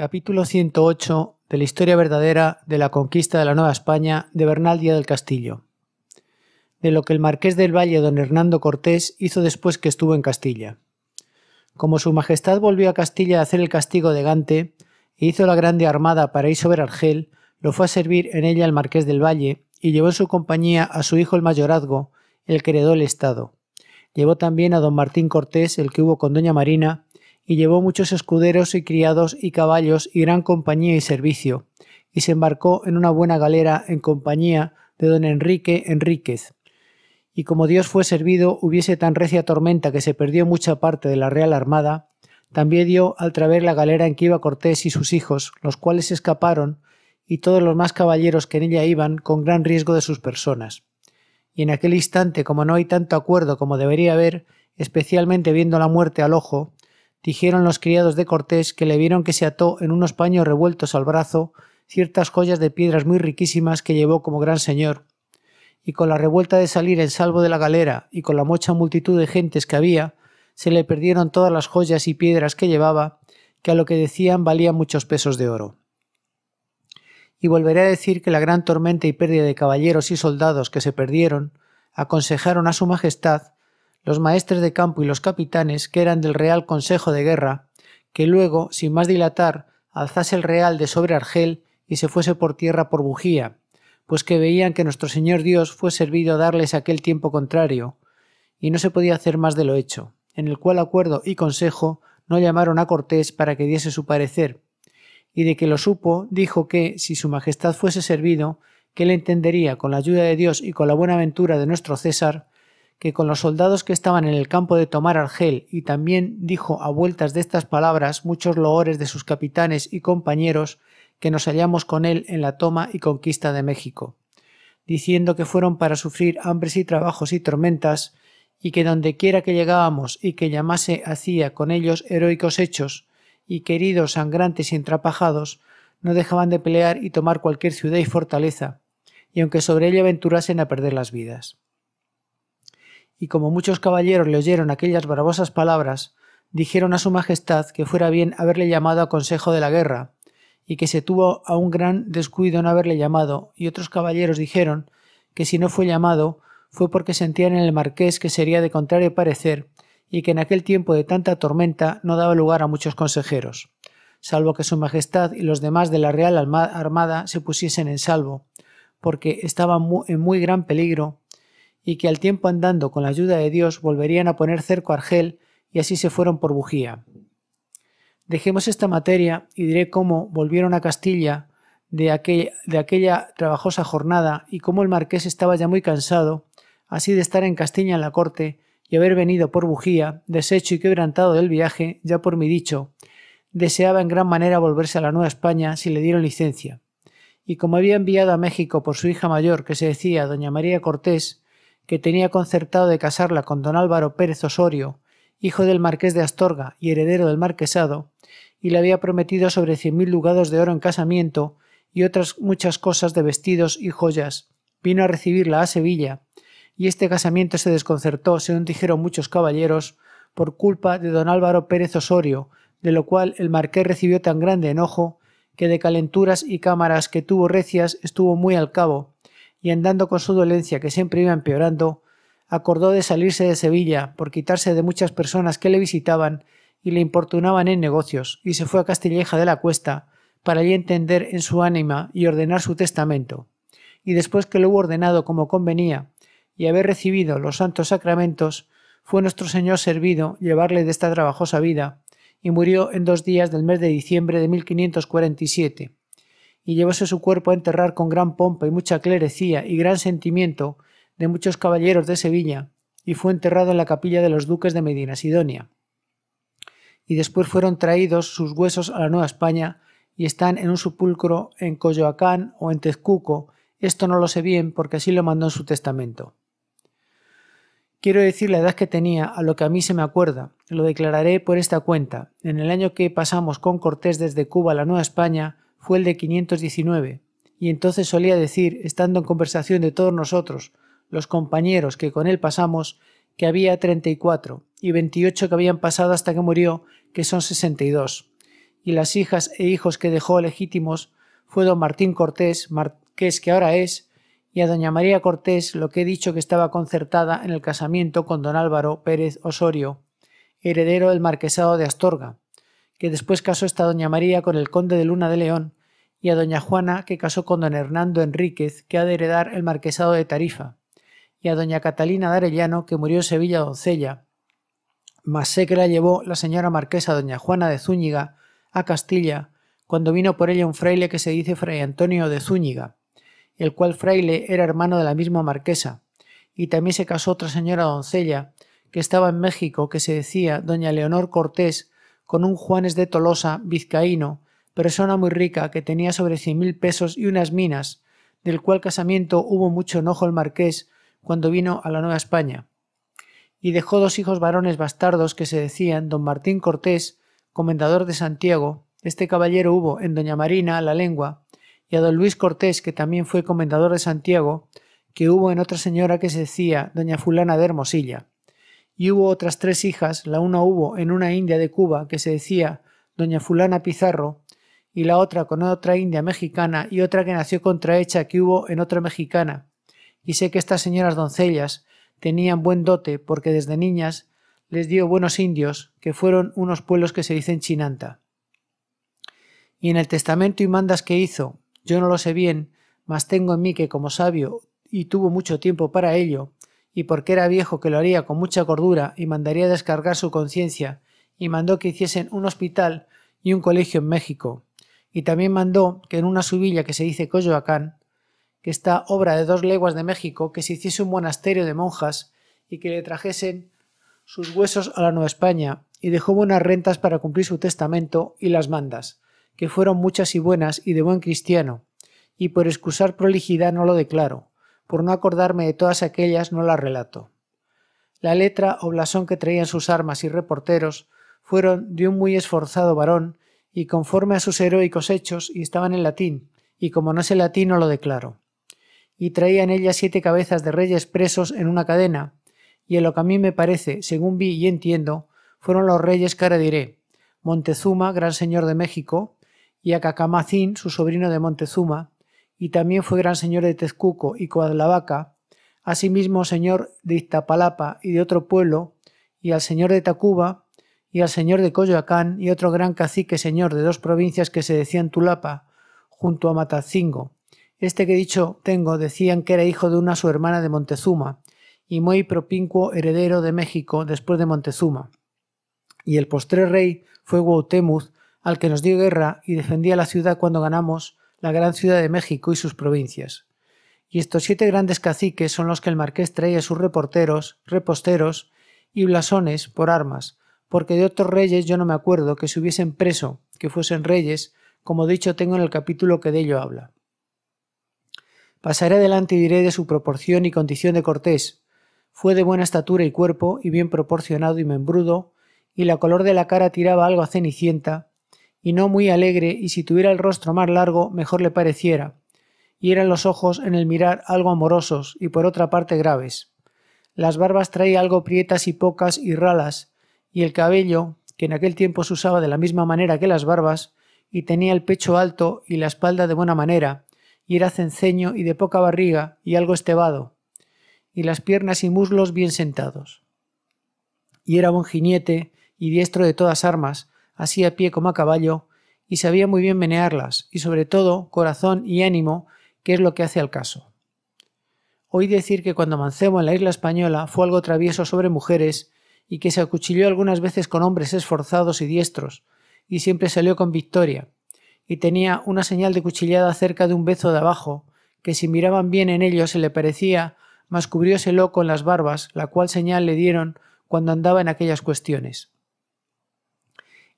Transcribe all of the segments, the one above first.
Capítulo 108 de la historia verdadera de la conquista de la Nueva España de Bernal Díaz del Castillo. De lo que el marqués del Valle don Hernando Cortés hizo después que estuvo en Castilla. Como su majestad volvió a Castilla a hacer el castigo de Gante e hizo la grande armada para ir sobre Argel, lo fue a servir en ella el marqués del Valle y llevó en su compañía a su hijo el mayorazgo, el que heredó el estado. Llevó también a don Martín Cortés, el que hubo con doña Marina, y llevó muchos escuderos y criados y caballos y gran compañía y servicio, y se embarcó en una buena galera en compañía de don Enrique Enríquez. Y como Dios fue servido hubiese tan recia tormenta que se perdió mucha parte de la Real Armada, también dio al traver la galera en que iba Cortés y sus hijos, los cuales escaparon, y todos los más caballeros que en ella iban, con gran riesgo de sus personas. Y en aquel instante, como no hay tanto acuerdo como debería haber, especialmente viendo la muerte al ojo, Dijeron los criados de Cortés que le vieron que se ató en unos paños revueltos al brazo ciertas joyas de piedras muy riquísimas que llevó como gran señor. Y con la revuelta de salir en salvo de la galera y con la mocha multitud de gentes que había, se le perdieron todas las joyas y piedras que llevaba, que a lo que decían valían muchos pesos de oro. Y volveré a decir que la gran tormenta y pérdida de caballeros y soldados que se perdieron, aconsejaron a su Majestad los maestres de campo y los capitanes, que eran del Real Consejo de Guerra, que luego, sin más dilatar, alzase el Real de sobre Argel y se fuese por tierra por bujía, pues que veían que nuestro Señor Dios fue servido a darles aquel tiempo contrario, y no se podía hacer más de lo hecho, en el cual acuerdo y consejo no llamaron a Cortés para que diese su parecer, y de que lo supo, dijo que, si su majestad fuese servido, que le entendería, con la ayuda de Dios y con la buena ventura de nuestro César, que con los soldados que estaban en el campo de tomar Argel y también dijo a vueltas de estas palabras muchos loores de sus capitanes y compañeros que nos hallamos con él en la toma y conquista de México, diciendo que fueron para sufrir hambres y trabajos y tormentas, y que dondequiera que llegábamos y que llamase hacía con ellos heroicos hechos, y queridos sangrantes y entrapajados, no dejaban de pelear y tomar cualquier ciudad y fortaleza, y aunque sobre ella aventurasen a perder las vidas y como muchos caballeros le oyeron aquellas bravosas palabras, dijeron a su Majestad que fuera bien haberle llamado a consejo de la guerra, y que se tuvo a un gran descuido en haberle llamado, y otros caballeros dijeron que si no fue llamado fue porque sentían en el marqués que sería de contrario parecer, y que en aquel tiempo de tanta tormenta no daba lugar a muchos consejeros, salvo que su Majestad y los demás de la Real Armada se pusiesen en salvo, porque estaban en muy gran peligro y que al tiempo andando con la ayuda de Dios volverían a poner cerco a Argel y así se fueron por bujía. Dejemos esta materia y diré cómo volvieron a Castilla de aquella, de aquella trabajosa jornada y cómo el marqués estaba ya muy cansado, así de estar en Castilla en la corte y haber venido por bujía, deshecho y quebrantado del viaje, ya por mi dicho, deseaba en gran manera volverse a la Nueva España si le dieron licencia. Y como había enviado a México por su hija mayor, que se decía doña María Cortés, que tenía concertado de casarla con don Álvaro Pérez Osorio, hijo del marqués de Astorga y heredero del marquesado, y le había prometido sobre cien mil lugados de oro en casamiento y otras muchas cosas de vestidos y joyas. Vino a recibirla a Sevilla, y este casamiento se desconcertó, según dijeron muchos caballeros, por culpa de don Álvaro Pérez Osorio, de lo cual el marqués recibió tan grande enojo, que de calenturas y cámaras que tuvo recias estuvo muy al cabo, y andando con su dolencia que siempre iba empeorando, acordó de salirse de Sevilla por quitarse de muchas personas que le visitaban y le importunaban en negocios, y se fue a Castilleja de la Cuesta, para allí entender en su ánima y ordenar su testamento. Y después que lo hubo ordenado como convenía, y haber recibido los santos sacramentos, fue nuestro Señor servido llevarle de esta trabajosa vida, y murió en dos días del mes de diciembre de 1547 y llevóse su cuerpo a enterrar con gran pompa y mucha clerecía y gran sentimiento de muchos caballeros de Sevilla, y fue enterrado en la capilla de los duques de Medina Sidonia. Y después fueron traídos sus huesos a la Nueva España y están en un sepulcro en Coyoacán o en Tezcuco. Esto no lo sé bien porque así lo mandó en su testamento. Quiero decir la edad que tenía a lo que a mí se me acuerda. Lo declararé por esta cuenta. En el año que pasamos con Cortés desde Cuba a la Nueva España, fue el de 519, y entonces solía decir, estando en conversación de todos nosotros, los compañeros que con él pasamos, que había 34 y 28 que habían pasado hasta que murió, que son 62. Y las hijas e hijos que dejó legítimos fue don Martín Cortés, marqués que ahora es, y a doña María Cortés lo que he dicho que estaba concertada en el casamiento con don Álvaro Pérez Osorio, heredero del marquesado de Astorga, que después casó esta doña María con el conde de Luna de León, y a doña Juana, que casó con don Hernando Enríquez, que ha de heredar el marquesado de Tarifa, y a doña Catalina de Arellano, que murió en Sevilla doncella. Mas sé que la llevó la señora marquesa doña Juana de Zúñiga a Castilla, cuando vino por ella un fraile que se dice fray Antonio de Zúñiga, el cual fraile era hermano de la misma marquesa, y también se casó otra señora doncella, que estaba en México, que se decía doña Leonor Cortés, con un Juanes de Tolosa, vizcaíno, persona muy rica que tenía sobre cien mil pesos y unas minas, del cual casamiento hubo mucho enojo el marqués cuando vino a la Nueva España. Y dejó dos hijos varones bastardos que se decían don Martín Cortés, comendador de Santiago, este caballero hubo en doña Marina la lengua, y a don Luis Cortés, que también fue comendador de Santiago, que hubo en otra señora que se decía doña fulana de Hermosilla y hubo otras tres hijas, la una hubo en una india de Cuba que se decía doña fulana Pizarro, y la otra con otra india mexicana y otra que nació contrahecha que hubo en otra mexicana. Y sé que estas señoras doncellas tenían buen dote porque desde niñas les dio buenos indios, que fueron unos pueblos que se dicen Chinanta. Y en el testamento y mandas que hizo, yo no lo sé bien, mas tengo en mí que como sabio y tuvo mucho tiempo para ello, y porque era viejo que lo haría con mucha cordura y mandaría descargar su conciencia, y mandó que hiciesen un hospital y un colegio en México, y también mandó que en una subilla que se dice Coyoacán, que está obra de dos leguas de México, que se hiciese un monasterio de monjas y que le trajesen sus huesos a la Nueva España, y dejó buenas rentas para cumplir su testamento y las mandas, que fueron muchas y buenas y de buen cristiano, y por excusar prolijidad no lo declaro, por no acordarme de todas aquellas no las relato. La letra o blasón que traían sus armas y reporteros fueron de un muy esforzado varón y conforme a sus heroicos hechos y estaban en latín, y como no sé latín no lo declaro. Y traían ellas siete cabezas de reyes presos en una cadena, y en lo que a mí me parece, según vi y entiendo, fueron los reyes que ahora diré, Montezuma, gran señor de México, y a Cacamacín, su sobrino de Montezuma, y también fue gran señor de Tezcuco y Coadlavaca, asimismo señor de Iztapalapa y de otro pueblo, y al señor de Tacuba, y al señor de Coyoacán, y otro gran cacique señor de dos provincias que se decían Tulapa, junto a Matacingo. Este que dicho tengo decían que era hijo de una su hermana de Montezuma, y muy propincuo heredero de México después de Montezuma. Y el postre rey fue Guautemuz, al que nos dio guerra y defendía la ciudad cuando ganamos la gran ciudad de México y sus provincias. Y estos siete grandes caciques son los que el marqués traía a sus reporteros, reposteros y blasones por armas, porque de otros reyes yo no me acuerdo que se hubiesen preso, que fuesen reyes, como dicho tengo en el capítulo que de ello habla. Pasaré adelante y diré de su proporción y condición de Cortés. Fue de buena estatura y cuerpo, y bien proporcionado y membrudo, y la color de la cara tiraba algo a cenicienta, y no muy alegre, y si tuviera el rostro más largo, mejor le pareciera, y eran los ojos en el mirar algo amorosos y por otra parte graves. Las barbas traía algo prietas y pocas y ralas, y el cabello, que en aquel tiempo se usaba de la misma manera que las barbas, y tenía el pecho alto y la espalda de buena manera, y era cenceño y de poca barriga y algo estebado, y las piernas y muslos bien sentados. Y era buen jinete y diestro de todas armas, así a pie como a caballo, y sabía muy bien menearlas, y sobre todo corazón y ánimo, que es lo que hace al caso. Oí decir que cuando Mancebo en la isla española fue algo travieso sobre mujeres, y que se acuchilló algunas veces con hombres esforzados y diestros, y siempre salió con victoria, y tenía una señal de cuchillada cerca de un bezo de abajo, que si miraban bien en ello se le parecía, mas cubrióselo con las barbas, la cual señal le dieron cuando andaba en aquellas cuestiones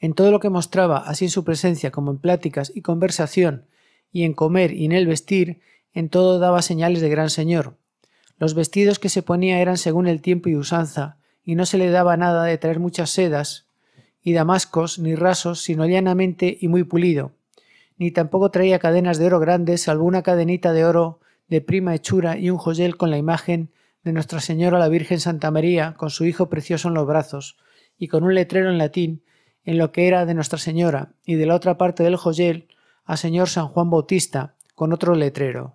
en todo lo que mostraba, así en su presencia como en pláticas y conversación, y en comer y en el vestir, en todo daba señales de gran señor. Los vestidos que se ponía eran según el tiempo y usanza, y no se le daba nada de traer muchas sedas y damascos ni rasos, sino llanamente y muy pulido. Ni tampoco traía cadenas de oro grandes, salvo una cadenita de oro de prima hechura y un joyel con la imagen de Nuestra Señora la Virgen Santa María, con su Hijo precioso en los brazos, y con un letrero en latín en lo que era de Nuestra Señora y de la otra parte del joyel a Señor San Juan Bautista con otro letrero.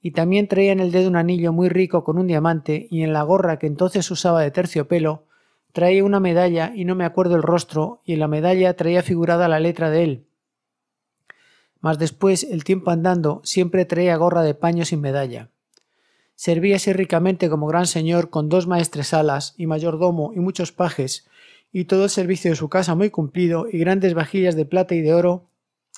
Y también traía en el dedo un anillo muy rico con un diamante y en la gorra que entonces usaba de terciopelo traía una medalla y no me acuerdo el rostro y en la medalla traía figurada la letra de él. Mas después, el tiempo andando, siempre traía gorra de paño sin medalla. Servíase ricamente como gran señor con dos maestres alas, y mayordomo y muchos pajes, y todo el servicio de su casa muy cumplido y grandes vajillas de plata y de oro,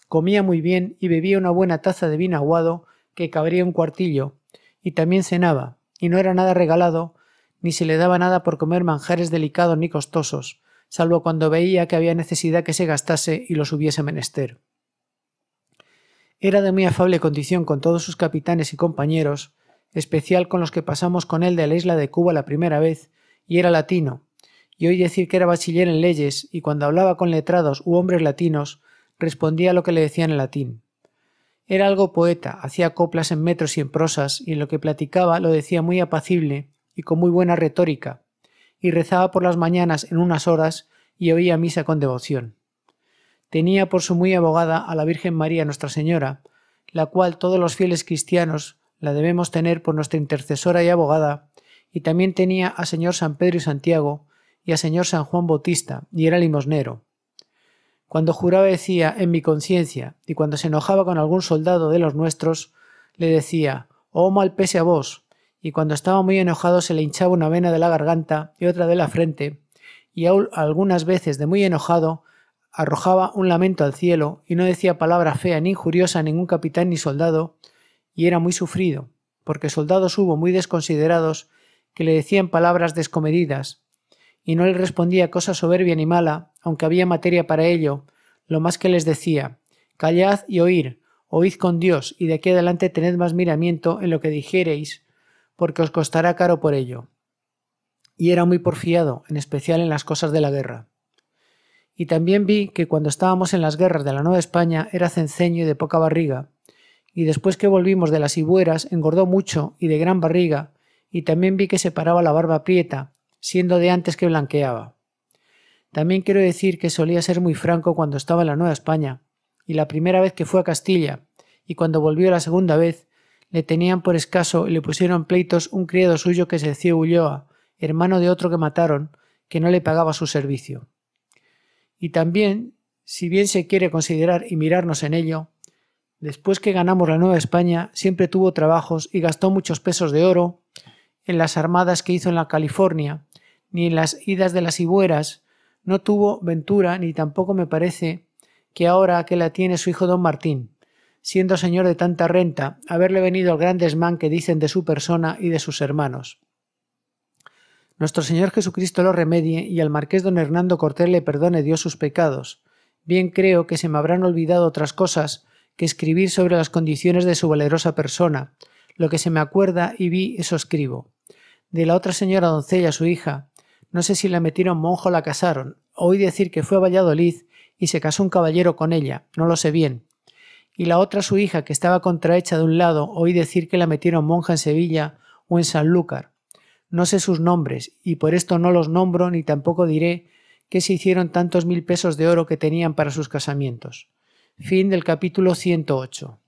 comía muy bien y bebía una buena taza de vino aguado que cabría un cuartillo, y también cenaba, y no era nada regalado, ni se le daba nada por comer manjares delicados ni costosos, salvo cuando veía que había necesidad que se gastase y los hubiese menester. Era de muy afable condición con todos sus capitanes y compañeros, especial con los que pasamos con él de la isla de Cuba la primera vez, y era latino, y oí decir que era bachiller en leyes, y cuando hablaba con letrados u hombres latinos, respondía a lo que le decían en latín. Era algo poeta, hacía coplas en metros y en prosas, y en lo que platicaba lo decía muy apacible y con muy buena retórica, y rezaba por las mañanas en unas horas y oía misa con devoción. Tenía por su muy abogada a la Virgen María Nuestra Señora, la cual todos los fieles cristianos la debemos tener por nuestra intercesora y abogada, y también tenía a Señor San Pedro y Santiago, y a señor San Juan Bautista, y era limosnero. Cuando juraba decía en mi conciencia, y cuando se enojaba con algún soldado de los nuestros, le decía, oh mal pese a vos, y cuando estaba muy enojado se le hinchaba una vena de la garganta y otra de la frente, y algunas veces de muy enojado arrojaba un lamento al cielo y no decía palabra fea ni injuriosa a ningún capitán ni soldado, y era muy sufrido, porque soldados hubo muy desconsiderados que le decían palabras descomedidas, y no le respondía cosa soberbia ni mala, aunque había materia para ello, lo más que les decía, callad y oíd, oíd con Dios, y de aquí adelante tened más miramiento en lo que dijereis, porque os costará caro por ello. Y era muy porfiado, en especial en las cosas de la guerra. Y también vi que cuando estábamos en las guerras de la Nueva España era cenceño y de poca barriga, y después que volvimos de las Ibueras engordó mucho y de gran barriga, y también vi que se paraba la barba prieta, siendo de antes que blanqueaba. También quiero decir que solía ser muy franco cuando estaba en la Nueva España, y la primera vez que fue a Castilla, y cuando volvió la segunda vez, le tenían por escaso y le pusieron pleitos un criado suyo que se decía Ulloa, hermano de otro que mataron, que no le pagaba su servicio. Y también, si bien se quiere considerar y mirarnos en ello, después que ganamos la Nueva España, siempre tuvo trabajos y gastó muchos pesos de oro en las armadas que hizo en la California, ni en las idas de las hibueras, no tuvo ventura, ni tampoco me parece que ahora que la tiene su hijo don Martín, siendo señor de tanta renta, haberle venido al gran desmán que dicen de su persona y de sus hermanos. Nuestro Señor Jesucristo lo remedie y al marqués don Hernando Cortés le perdone Dios sus pecados. Bien creo que se me habrán olvidado otras cosas que escribir sobre las condiciones de su valerosa persona. Lo que se me acuerda y vi, eso escribo. De la otra señora doncella, su hija, no sé si la metieron monja o la casaron. Oí decir que fue a Valladolid y se casó un caballero con ella, no lo sé bien. Y la otra su hija, que estaba contrahecha de un lado, oí decir que la metieron monja en Sevilla o en Sanlúcar. No sé sus nombres, y por esto no los nombro ni tampoco diré que se hicieron tantos mil pesos de oro que tenían para sus casamientos. Fin del capítulo 108.